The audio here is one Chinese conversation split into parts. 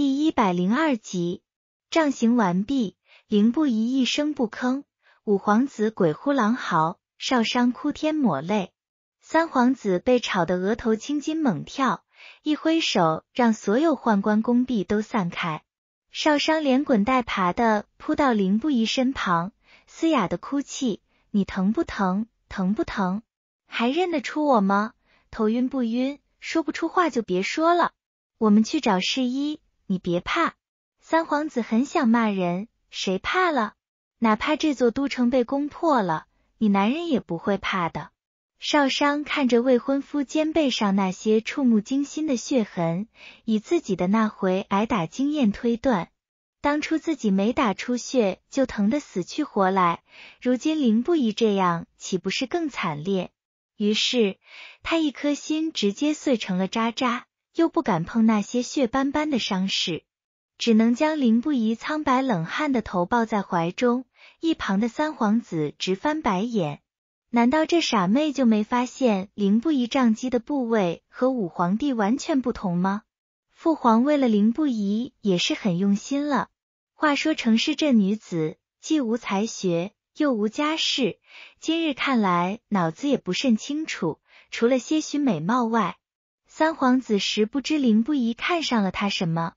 第一百零二集，杖刑完毕，凌不疑一声不吭，五皇子鬼哭狼嚎，少商哭天抹泪，三皇子被吵得额头青筋猛跳，一挥手让所有宦官宫婢都散开。少商连滚带爬的扑到凌不疑身旁，嘶哑的哭泣：“你疼不疼？疼不疼？还认得出我吗？头晕不晕？说不出话就别说了，我们去找侍医。”你别怕，三皇子很想骂人，谁怕了？哪怕这座都城被攻破了，你男人也不会怕的。邵商看着未婚夫肩背上那些触目惊心的血痕，以自己的那回挨打经验推断，当初自己没打出血就疼得死去活来，如今林不疑这样，岂不是更惨烈？于是他一颗心直接碎成了渣渣。又不敢碰那些血斑斑的伤势，只能将林不疑苍白冷汗的头抱在怀中。一旁的三皇子直翻白眼，难道这傻妹就没发现林不疑杖击的部位和武皇帝完全不同吗？父皇为了林不疑也是很用心了。话说成是这女子既无才学，又无家世，今日看来脑子也不甚清楚，除了些许美貌外。三皇子时不知林不疑看上了他什么，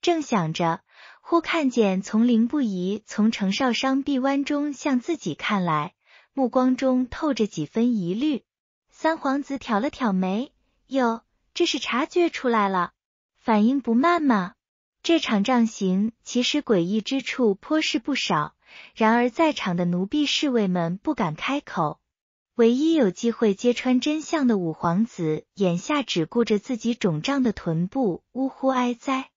正想着，忽看见从林不疑从程少商臂弯中向自己看来，目光中透着几分疑虑。三皇子挑了挑眉，哟，这是察觉出来了，反应不慢嘛。这场仗行其实诡异之处颇是不少，然而在场的奴婢侍卫们不敢开口。唯一有机会揭穿真相的五皇子，眼下只顾着自己肿胀的臀部，呜呼哀哉，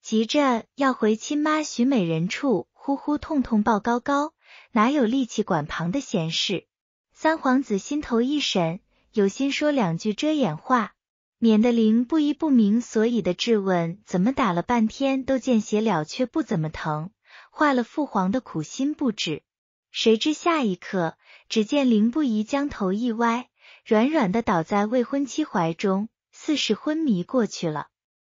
急着要回亲妈许美人处，呼呼痛痛抱高高，哪有力气管旁的闲事？三皇子心头一沈，有心说两句遮掩话，免得灵不依不明所以的质问，怎么打了半天都见血了却不怎么疼，坏了父皇的苦心不止。谁知下一刻。只见林不疑将头一歪，软软的倒在未婚妻怀中，似是昏迷过去了。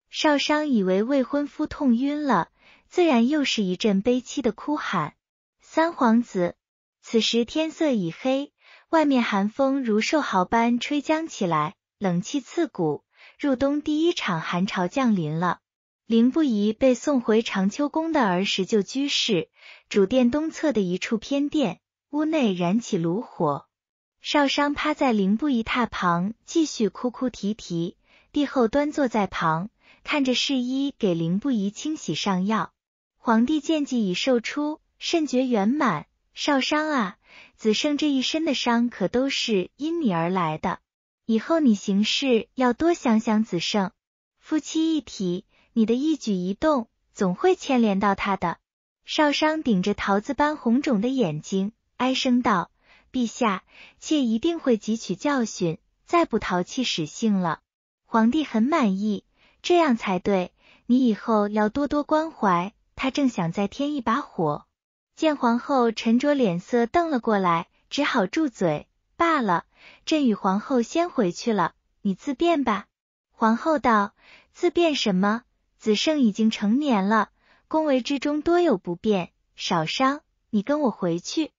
少商以为未婚夫痛晕了，自然又是一阵悲凄的哭喊。三皇子，此时天色已黑，外面寒风如兽嚎般吹将起来，冷气刺骨。入冬第一场寒潮降临了。林不疑被送回长秋宫的儿时旧居室，主殿东侧的一处偏殿。屋内燃起炉火，少商趴在灵不疑榻旁继续哭哭啼啼，帝后端坐在旁看着侍医给灵不仪清洗上药。皇帝见计已售出，甚觉圆满。少商啊，子圣这一身的伤可都是因你而来的，以后你行事要多想想子圣。夫妻一体，你的一举一动总会牵连到他的。少商顶着桃子般红肿的眼睛。哀声道：“陛下，妾一定会汲取教训，再不淘气使性了。”皇帝很满意，这样才对。你以后要多多关怀他。正想再添一把火，见皇后沉着脸色瞪了过来，只好住嘴罢了。朕与皇后先回去了，你自便吧。皇后道：“自便什么？子晟已经成年了，宫闱之中多有不便，少伤你跟我回去。”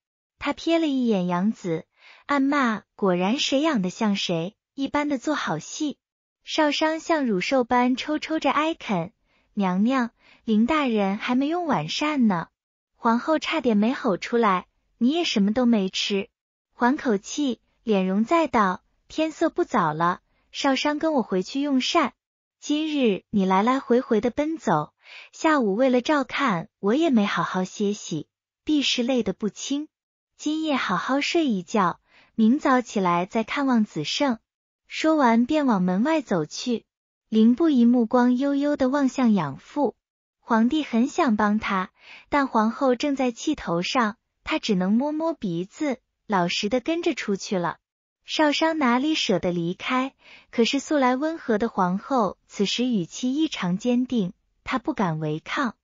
他瞥了一眼杨子，暗骂：“果然谁养的像谁，一般的做好戏。”少商像乳兽般抽抽着哀恳：“娘娘，林大人还没用晚膳呢。”皇后差点没吼出来：“你也什么都没吃，缓口气。”脸容再道：“天色不早了，少商跟我回去用膳。今日你来来回回的奔走，下午为了照看我也没好好歇息，必是累得不轻。”今夜好好睡一觉，明早起来再看望子胜。”说完，便往门外走去。林不疑目光幽幽的望向养父，皇帝很想帮他，但皇后正在气头上，他只能摸摸鼻子，老实的跟着出去了。少商哪里舍得离开？可是素来温和的皇后此时语气异常坚定，他不敢违抗，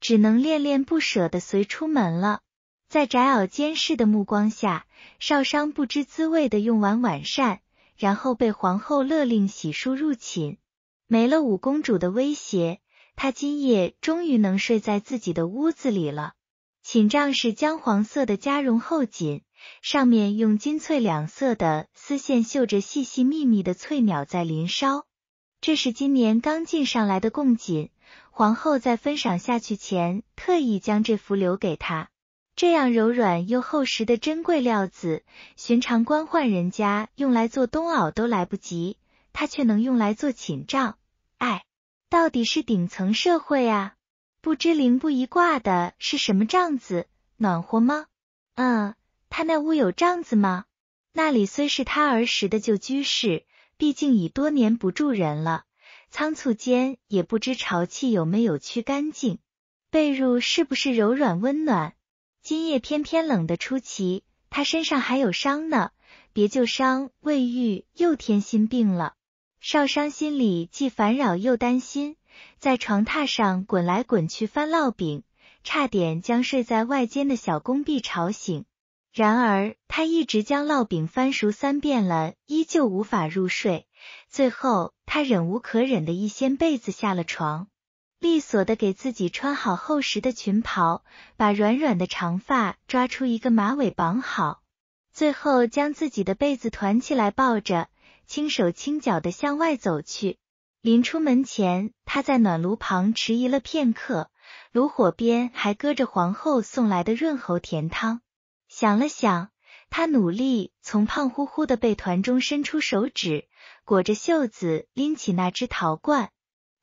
只能恋恋不舍的随出门了。在翟敖监视的目光下，少商不知滋味的用完晚膳，然后被皇后勒令洗漱入寝。没了五公主的威胁，他今夜终于能睡在自己的屋子里了。寝帐是姜黄色的加绒厚锦，上面用金翠两色的丝线绣着细细密密的翠鸟在林梢。这是今年刚进上来的贡锦，皇后在分赏下去前特意将这幅留给他。这样柔软又厚实的珍贵料子，寻常官宦人家用来做冬袄都来不及，他却能用来做寝帐。哎，到底是顶层社会啊！不知灵布一挂的是什么帐子，暖和吗？嗯，他那屋有帐子吗？那里虽是他儿时的旧居室，毕竟已多年不住人了，仓促间也不知潮气有没有驱干净，被褥是不是柔软温暖？今夜偏偏冷的出奇，他身上还有伤呢，别旧伤未愈又添新病了。少商心里既烦扰又担心，在床榻上滚来滚去翻烙饼，差点将睡在外间的小工毕吵醒。然而他一直将烙饼翻熟三遍了，依旧无法入睡。最后他忍无可忍的一掀被子下了床。利索的给自己穿好厚实的裙袍，把软软的长发抓出一个马尾绑好，最后将自己的被子团起来抱着，轻手轻脚的向外走去。临出门前，他在暖炉旁迟疑了片刻，炉火边还搁着皇后送来的润喉甜汤。想了想，他努力从胖乎乎的被团中伸出手指，裹着袖子拎起那只陶罐。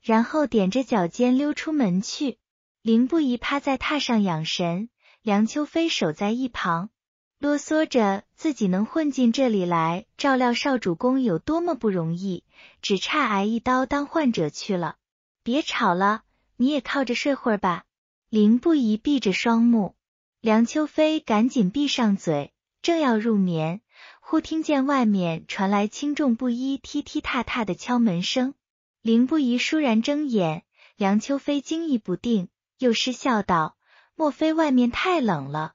然后踮着脚尖溜出门去。林不疑趴在榻上养神，梁秋飞守在一旁，啰嗦着自己能混进这里来照料少主公有多么不容易，只差挨一刀当患者去了。别吵了，你也靠着睡会儿吧。林不宜闭着双目，梁秋飞赶紧闭上嘴，正要入眠，忽听见外面传来轻重不一、踢踢踏踏的敲门声。林不疑倏然睁眼，梁秋飞惊疑不定，又失笑道：“莫非外面太冷了？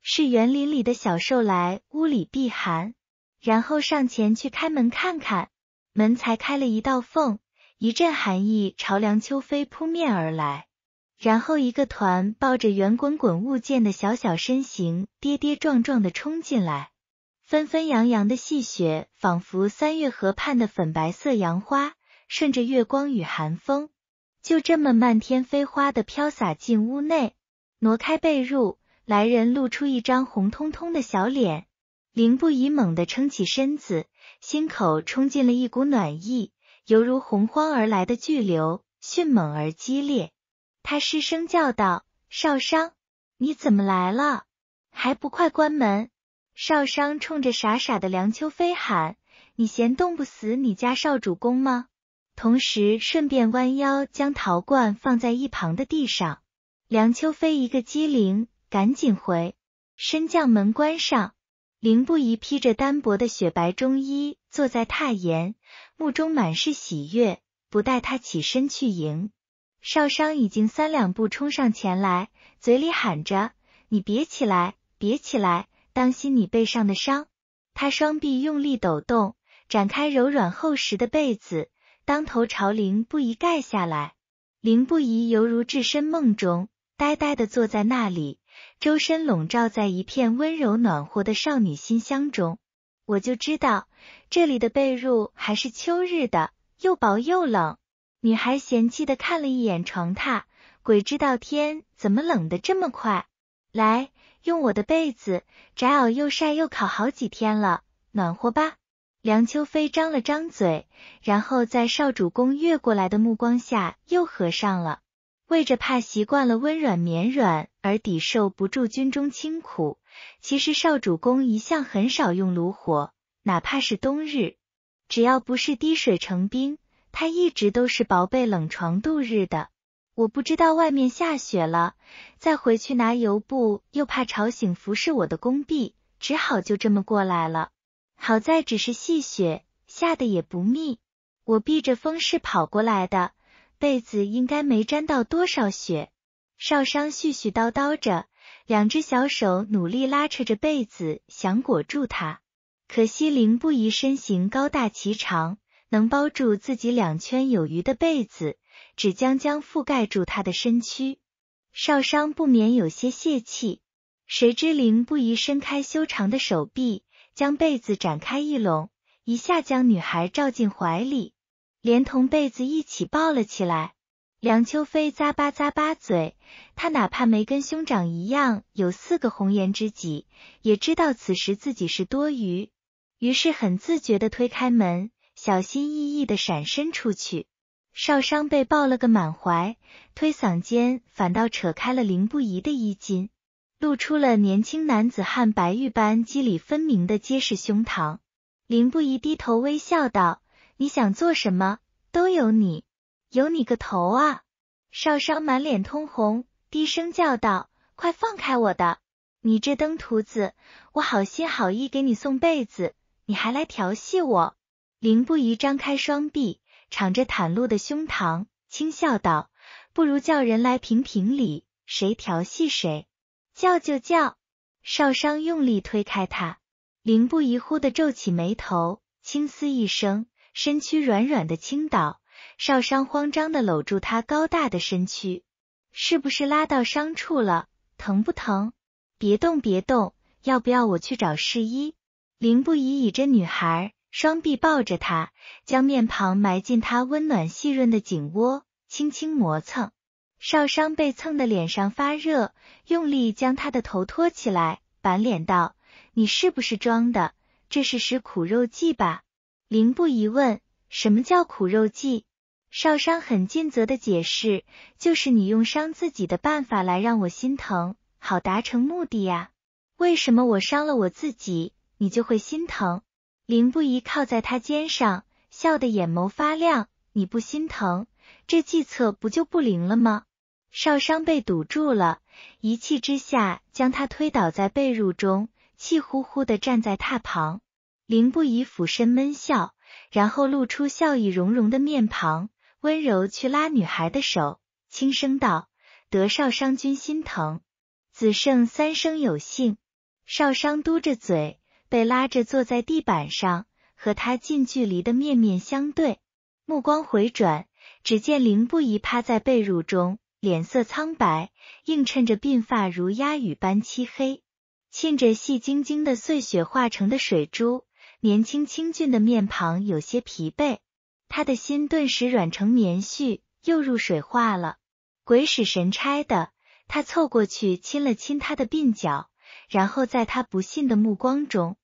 是园林里的小兽来屋里避寒？”然后上前去开门看看，门才开了一道缝，一阵寒意朝梁秋飞扑面而来。然后一个团抱着圆滚滚物件的小小身形跌跌撞撞的冲进来，纷纷扬扬的细雪仿佛三月河畔的粉白色杨花。顺着月光与寒风，就这么漫天飞花的飘洒进屋内。挪开被褥，来人露出一张红彤彤的小脸。林不疑猛地撑起身子，心口冲进了一股暖意，犹如洪荒而来的巨流，迅猛而激烈。他失声叫道：“少商，你怎么来了？还不快关门！”少商冲着傻傻的梁秋飞喊：“你嫌冻不死你家少主公吗？”同时，顺便弯腰将陶罐放在一旁的地上。梁秋飞一个机灵，赶紧回身将门关上。林不疑披着单薄的雪白中衣坐在榻沿，目中满是喜悦。不待他起身去迎，少商已经三两步冲上前来，嘴里喊着：“你别起来，别起来，当心你背上的伤。”他双臂用力抖动，展开柔软厚实的被子。当头朝灵不疑盖下来，凌不疑犹如置身梦中，呆呆的坐在那里，周身笼罩在一片温柔暖和的少女馨香中。我就知道这里的被褥还是秋日的，又薄又冷。女孩嫌弃的看了一眼床榻，鬼知道天怎么冷的这么快。来，用我的被子，宅袄又晒又烤好几天了，暖和吧。梁秋飞张了张嘴，然后在少主公越过来的目光下又合上了。为着怕习惯了温软绵软而抵受不住军中清苦，其实少主公一向很少用炉火，哪怕是冬日，只要不是滴水成冰，他一直都是薄被冷床度日的。我不知道外面下雪了，再回去拿油布又怕吵醒服侍我的宫婢，只好就这么过来了。好在只是细雪，下的也不密，我避着风势跑过来的，被子应该没沾到多少雪。少商絮絮叨叨着，两只小手努力拉扯着被子，想裹住它。可惜林不宜身形高大颀长，能包住自己两圈有余的被子，只将将覆盖住他的身躯。少商不免有些泄气，谁知林不宜伸开修长的手臂。将被子展开一拢，一下将女孩罩进怀里，连同被子一起抱了起来。梁秋飞咂巴咂巴嘴，他哪怕没跟兄长一样有四个红颜知己，也知道此时自己是多余，于是很自觉的推开门，小心翼翼的闪身出去。少商被抱了个满怀，推搡间反倒扯开了林不疑的衣襟。露出了年轻男子汉白玉般肌理分明的结实胸膛，林不疑低头微笑道：“你想做什么？都有你，有你个头啊！”少商满脸通红，低声叫道：“快放开我的！你这登徒子，我好心好意给你送被子，你还来调戏我！”林不疑张开双臂，敞着袒露的胸膛，轻笑道：“不如叫人来评评理，谁调戏谁？”叫就叫，邵商用力推开他，林不疑忽的皱起眉头，轻嘶一声，身躯软软的倾倒。邵商慌张的搂住他高大的身躯，是不是拉到伤处了？疼不疼？别动别动，要不要我去找侍医？林不疑倚着女孩，双臂抱着她，将面庞埋进她温暖细润的颈窝，轻轻磨蹭。少商被蹭的脸上发热，用力将他的头托起来，板脸道：“你是不是装的？这是使苦肉计吧？”林不疑问：“什么叫苦肉计？”少商很尽责的解释：“就是你用伤自己的办法来让我心疼，好达成目的呀。为什么我伤了我自己，你就会心疼？”林不疑靠在他肩上，笑得眼眸发亮：“你不心疼，这计策不就不灵了吗？”少商被堵住了，一气之下将他推倒在被褥中，气呼呼的站在榻旁。林不疑俯身闷笑，然后露出笑意融融的面庞，温柔去拉女孩的手，轻声道：“得少商君心疼，子胜三生有幸。”少商嘟着嘴，被拉着坐在地板上，和他近距离的面面相对，目光回转，只见林不疑趴在被褥中。脸色苍白，映衬着鬓发如鸦羽般漆黑，沁着细晶晶的碎雪化成的水珠。年轻清俊的面庞有些疲惫，他的心顿时软成棉絮，又入水化了。鬼使神差的，他凑过去亲了亲他的鬓角，然后在他不信的目光中，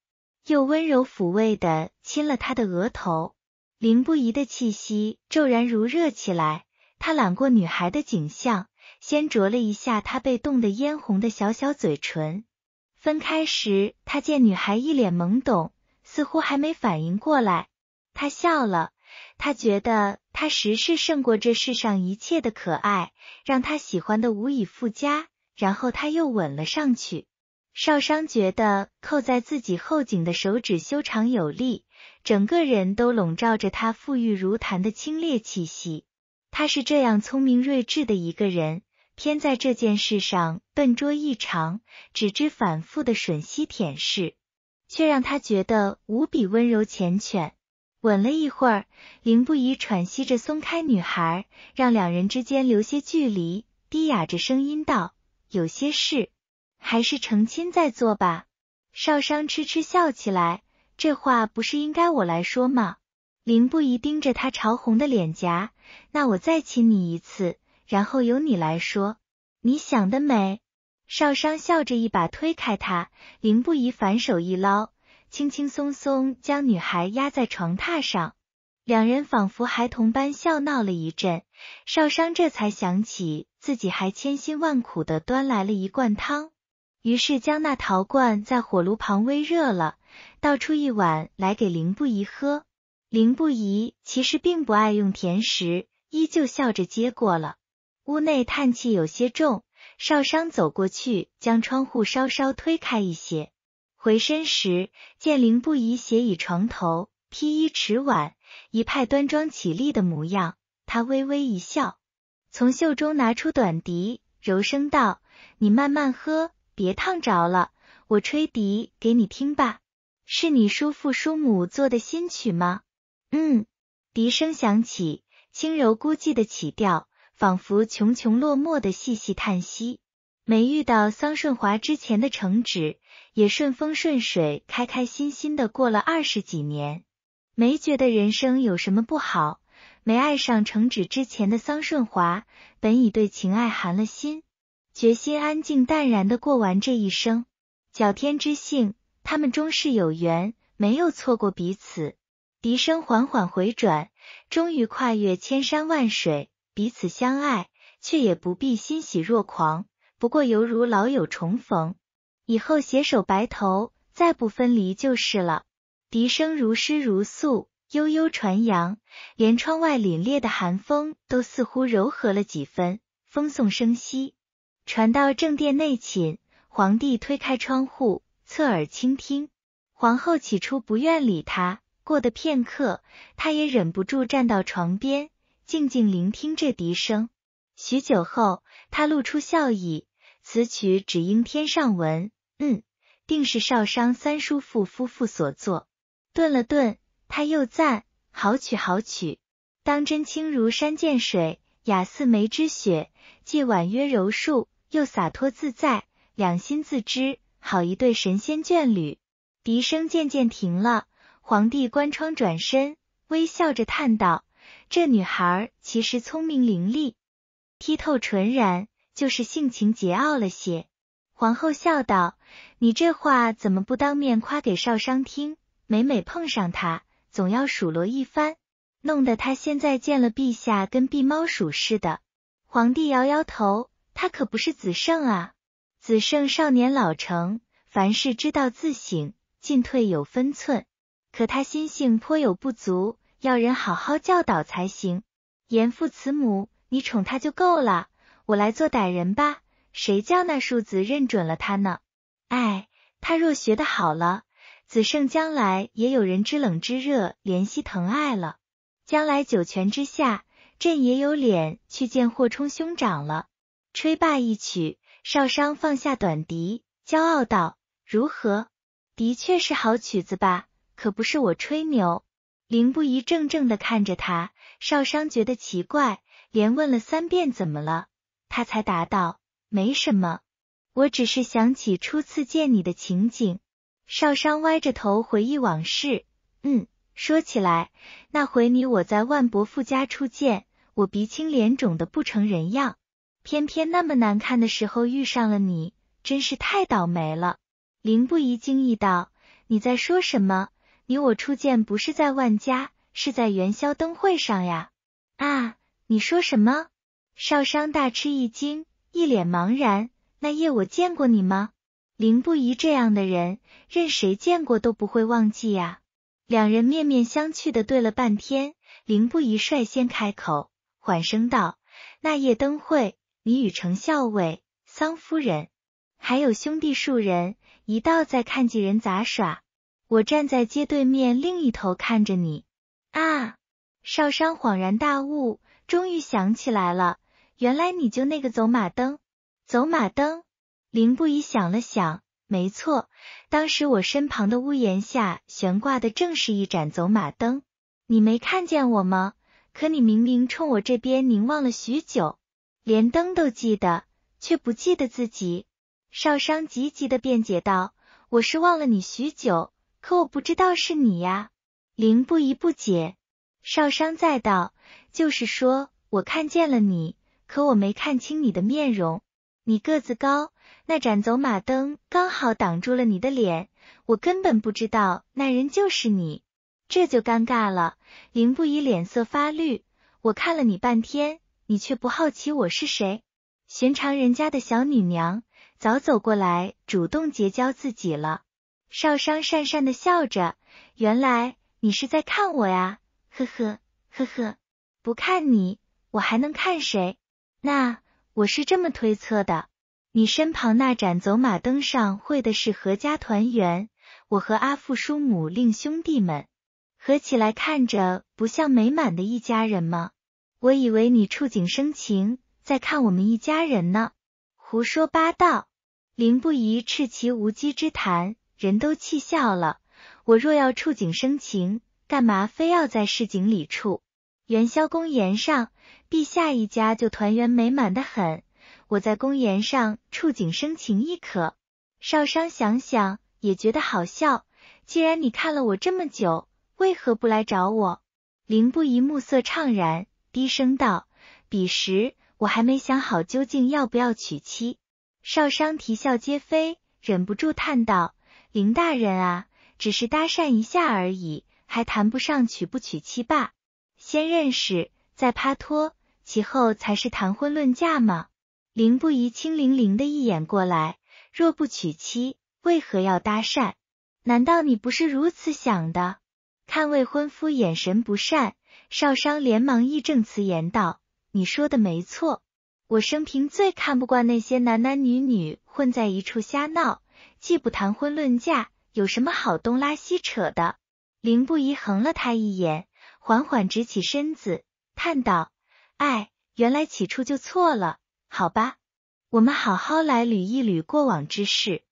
又温柔抚慰的亲了他的额头。林不疑的气息骤然如热起来。他揽过女孩的颈项，先啄了一下她被冻得嫣红的小小嘴唇。分开时，他见女孩一脸懵懂，似乎还没反应过来。他笑了，他觉得他时是胜过这世上一切的可爱，让他喜欢的无以复加。然后他又吻了上去。少商觉得扣在自己后颈的手指修长有力，整个人都笼罩着他馥郁如檀的清冽气息。他是这样聪明睿智的一个人，偏在这件事上笨拙异常，只知反复的吮吸舔舐，却让他觉得无比温柔缱绻。吻了一会儿，林不疑喘息着松开女孩，让两人之间留些距离，低哑着声音道：“有些事还是成亲再做吧。”少商痴痴笑起来：“这话不是应该我来说吗？”林不宜盯着他潮红的脸颊，那我再亲你一次，然后由你来说，你想得美。少商笑着一把推开他，林不宜反手一捞，轻轻松松将女孩压在床榻上，两人仿佛孩童般笑闹了一阵。少商这才想起自己还千辛万苦的端来了一罐汤，于是将那陶罐在火炉旁微热了，倒出一碗来给林不宜喝。林不疑其实并不爱用甜食，依旧笑着接过了。屋内叹气有些重，少商走过去将窗户稍稍推开一些。回身时见林不疑斜倚床头，披衣持碗，一派端庄绮丽的模样。他微微一笑，从袖中拿出短笛，柔声道：“你慢慢喝，别烫着了。我吹笛给你听吧，是你叔父叔母做的新曲吗？”嗯，笛声响起，轻柔孤寂的起调，仿佛穷穷落寞的细细叹息。没遇到桑顺华之前的程芷，也顺风顺水，开开心心的过了二十几年，没觉得人生有什么不好。没爱上程芷之前的桑顺华，本已对情爱寒了心，决心安静淡然的过完这一生。角天之幸，他们终是有缘，没有错过彼此。笛声缓缓回转，终于跨越千山万水，彼此相爱，却也不必欣喜若狂。不过犹如老友重逢，以后携手白头，再不分离就是了。笛声如诗如诉，悠悠传扬，连窗外凛冽的寒风都似乎柔和了几分。风送声息，传到正殿内寝，皇帝推开窗户，侧耳倾听。皇后起初不愿理他。过的片刻，他也忍不住站到床边，静静聆听这笛声。许久后，他露出笑意，此曲只应天上闻，嗯，定是少商三叔父夫妇所作。顿了顿，他又赞：好曲，好曲，当真清如山涧水，雅似梅枝雪，既婉约柔素，又洒脱自在，两心自知，好一对神仙眷侣。笛声渐渐停了。皇帝关窗转身，微笑着叹道：“这女孩其实聪明伶俐，剔透纯然，就是性情桀骜了些。”皇后笑道：“你这话怎么不当面夸给少商听？每每碰上他，总要数落一番，弄得他现在见了陛下跟避猫鼠似的。”皇帝摇摇头：“他可不是子圣啊，子圣少年老成，凡事知道自省，进退有分寸。”可他心性颇有不足，要人好好教导才行。严父慈母，你宠他就够了。我来做歹人吧，谁叫那庶子认准了他呢？哎，他若学得好了，子胜将来也有人知冷知热，怜惜疼爱了，将来九泉之下，朕也有脸去见霍冲兄长了。吹罢一曲，少商放下短笛，骄傲道：“如何？的确是好曲子吧？”可不是我吹牛，林不疑怔怔的看着他，少商觉得奇怪，连问了三遍怎么了，他才答道没什么，我只是想起初次见你的情景。少商歪着头回忆往事，嗯，说起来那回你我在万伯父家初见，我鼻青脸肿的不成人样，偏偏那么难看的时候遇上了你，真是太倒霉了。林不疑惊异道：“你在说什么？”你我初见不是在万家，是在元宵灯会上呀！啊，你说什么？少商大吃一惊，一脸茫然。那夜我见过你吗？林不疑这样的人，任谁见过都不会忘记呀。两人面面相觑的对了半天，林不疑率先开口，缓声道：“那夜灯会，你与程校尉、桑夫人，还有兄弟数人，一道在看几人杂耍。”我站在街对面另一头看着你，啊！邵商恍然大悟，终于想起来了，原来你就那个走马灯。走马灯，林不疑想了想，没错，当时我身旁的屋檐下悬挂的正是一盏走马灯。你没看见我吗？可你明明冲我这边凝望了许久，连灯都记得，却不记得自己。邵商急急的辩解道：“我是忘了你许久。”可我不知道是你呀，林不疑不解，少商再道，就是说我看见了你，可我没看清你的面容，你个子高，那盏走马灯刚好挡住了你的脸，我根本不知道那人就是你，这就尴尬了。林不疑脸色发绿，我看了你半天，你却不好奇我是谁，寻常人家的小女娘早走过来主动结交自己了。少商讪讪的笑着，原来你是在看我呀，呵呵呵呵，不看你，我还能看谁？那我是这么推测的，你身旁那盏走马灯上绘的是阖家团圆，我和阿父叔母令兄弟们合起来，看着不像美满的一家人吗？我以为你触景生情，在看我们一家人呢，胡说八道！林不宜斥其无稽之谈。人都气笑了。我若要触景生情，干嘛非要在市井里处？元宵宫宴上，陛下一家就团圆美满的很。我在宫宴上触景生情亦可。少商想想也觉得好笑。既然你看了我这么久，为何不来找我？林不疑暮色怅然，低声道：“彼时我还没想好究竟要不要娶妻。”少商啼笑皆非，忍不住叹道。林大人啊，只是搭讪一下而已，还谈不上娶不娶妻吧？先认识，再拍拖，其后才是谈婚论嫁嘛。林不宜轻灵灵的一眼过来，若不娶妻，为何要搭讪？难道你不是如此想的？看未婚夫眼神不善，少商连忙义正辞严道：“你说的没错，我生平最看不惯那些男男女女混在一处瞎闹。”既不谈婚论嫁，有什么好东拉西扯的？林不疑横了他一眼，缓缓直起身子，叹道：“哎，原来起初就错了，好吧，我们好好来捋一捋过往之事。”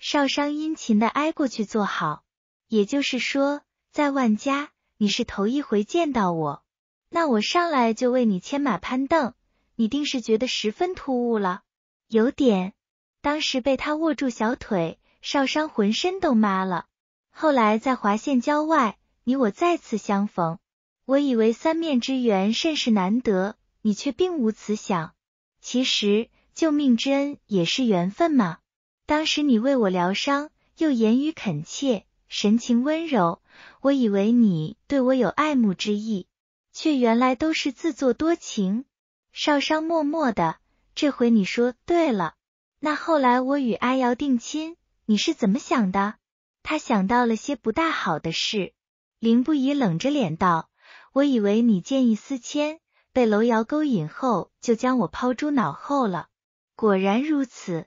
少商殷勤地挨过去坐好。也就是说，在万家，你是头一回见到我，那我上来就为你牵马攀凳，你定是觉得十分突兀了，有点。当时被他握住小腿。少商浑身都麻了。后来在华县郊外，你我再次相逢。我以为三面之缘甚是难得，你却并无此想。其实救命之恩也是缘分嘛。当时你为我疗伤，又言语恳切，神情温柔，我以为你对我有爱慕之意，却原来都是自作多情。少商默默的，这回你说对了。那后来我与阿瑶定亲。你是怎么想的？他想到了些不大好的事。林不疑冷着脸道：“我以为你见异思迁，被楼瑶勾引后就将我抛诸脑后了。果然如此。”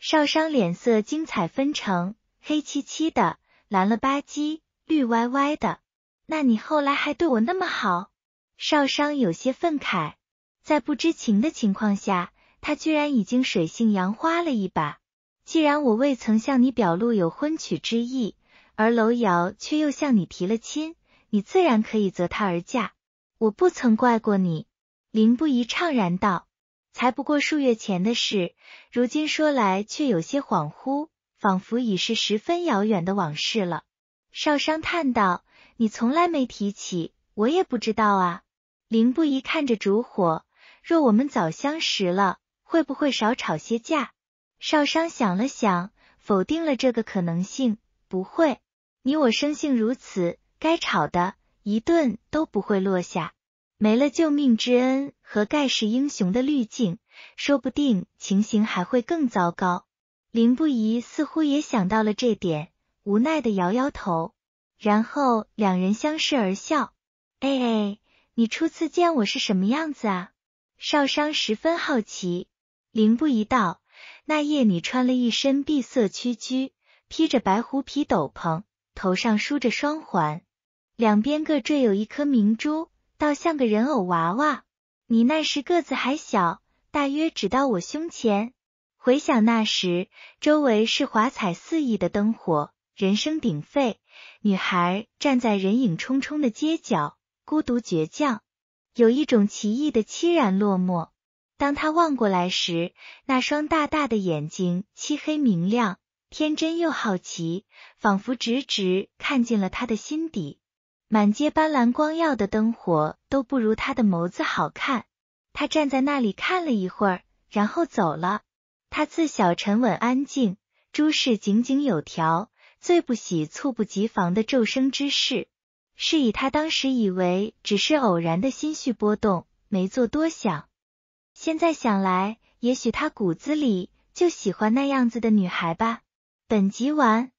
少商脸色精彩纷呈，黑漆漆的，蓝了吧唧，绿歪歪的。那你后来还对我那么好？少商有些愤慨，在不知情的情况下，他居然已经水性杨花了一把。既然我未曾向你表露有婚娶之意，而娄瑶却又向你提了亲，你自然可以择她而嫁。我不曾怪过你。林不疑怅然道：“才不过数月前的事，如今说来却有些恍惚，仿佛已是十分遥远的往事了。”少商叹道：“你从来没提起，我也不知道啊。”林不疑看着烛火，若我们早相识了，会不会少吵些架？少商想了想，否定了这个可能性。不会，你我生性如此，该吵的一顿都不会落下。没了救命之恩和盖世英雄的滤镜，说不定情形还会更糟糕。林不疑似乎也想到了这点，无奈的摇摇头，然后两人相视而笑。哎哎，你初次见我是什么样子啊？少商十分好奇。林不疑道。那夜，你穿了一身碧色曲裾，披着白狐皮斗篷，头上梳着双环，两边各缀有一颗明珠，倒像个人偶娃娃。你那时个子还小，大约只到我胸前。回想那时，周围是华彩四溢的灯火，人声鼎沸，女孩站在人影憧憧的街角，孤独倔强，有一种奇异的凄然落寞。当他望过来时，那双大大的眼睛漆黑明亮，天真又好奇，仿佛直直看进了他的心底。满街斑斓光耀的灯火都不如他的眸子好看。他站在那里看了一会儿，然后走了。他自小沉稳安静，诸事井井有条，最不喜猝不及防的骤生之事，是以他当时以为只是偶然的心绪波动，没做多想。现在想来，也许他骨子里就喜欢那样子的女孩吧。本集完。